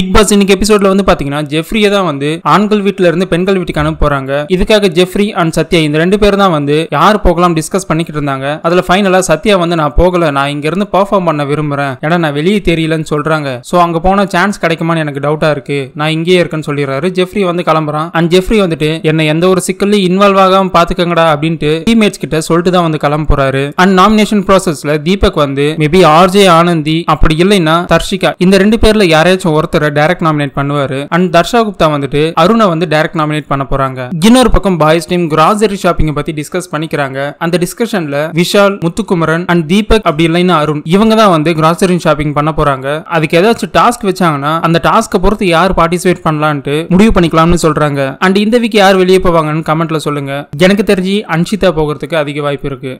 big pass இன்னைக்கு எபிசோட்ல வந்து பாத்தீங்கன்னா ஜெஃப்ரியை தான் வந்து ஆண்கள் வீட்டுல இருந்து பெண்கள் வீட்டுக்கு அனுப்ப போறாங்க இதுக்காக ஜெஃப்ரி அண்ட் சத்யா இந்த ரெண்டு பேரும் தான் வந்து யார் போகலாம் டிஸ்கஸ் பண்ணிக்கிட்டு இருந்தாங்க அதுல ஃபைனலா சத்யா வந்து நான் போகல நான் இங்க இருந்து பர்ஃபார்ம் பண்ண விரும்புறேன் ஏன்னா நான் வெளியே தெரியலன்னு சொல்றாங்க சோ அங்க போன சான்ஸ் கிடைக்குமான்னு எனக்கு டவுட்டா இருக்கு நான் இங்கேயே இருக்கேன்னு சொல்லிடுறாரு ஜெஃப்ரி வந்து கிளம்புறான் அண்ட் ஜெஃப்ரி வந்துட்டு என்ன எந்த ஒரு சிக்கல்லையும் இன்வால்வ் ஆகாம பாத்துக்கங்கடா அப்படின்ட்டு டீம்மேட்ஸ் கிட்ட சொல்லிட்டு தான் வந்து கிளம்ப போறாரு அண்ட் நாமினேஷன் ப்ராசஸ்ல தீபக் வந்து மேபி ஆர்ஜே ஆனந்தி அப்படி இல்லைன்னா தர்ஷிகா இந்த ரெண்டு பேர்ல யாரையாச்சும் ஒருத்தர் டைரக்ட் நாமினேட் பண்ணுவாரு அண்ட் தர்ஷா குப்தா வந்துட்டு அருணை வந்து டைரக்ட் நாமினேட் பண்ண போறாங்க இன்னொரு பக்கம் பாய்ஸ் டீம் கிராசரி ஷாப்பிங் பத்தி டிஸ்கஸ் பண்ணிக்கிறாங்க அந்த டிஸ்கஷன்ல விஷால் முத்துக்குமரன் அண்ட் தீபக் அப்படி இல்லைன்னா அருண் இவங்க தான் வந்து கிராசரி ஷாப்பிங் பண்ண போறாங்க அதுக்கு ஏதாச்சும் டாஸ்க் வச்சாங்கன்னா அந்த டாஸ்க்கை பொறுத்து யார் பார்ட்டிசிபேட் பண்ணலான்ட்டு முடிவு பண்ணிக்கலாம்னு சொல்றாங்க அண்ட் இந்த வீக் யார் வெளியே போவாங்கன்னு கமெண்ட்ல சொல்லுங்க எனக்கு தெரிஞ்சு அன்ஷிதா போகிறதுக்கு அதிக வாய்ப்பு இருக்கு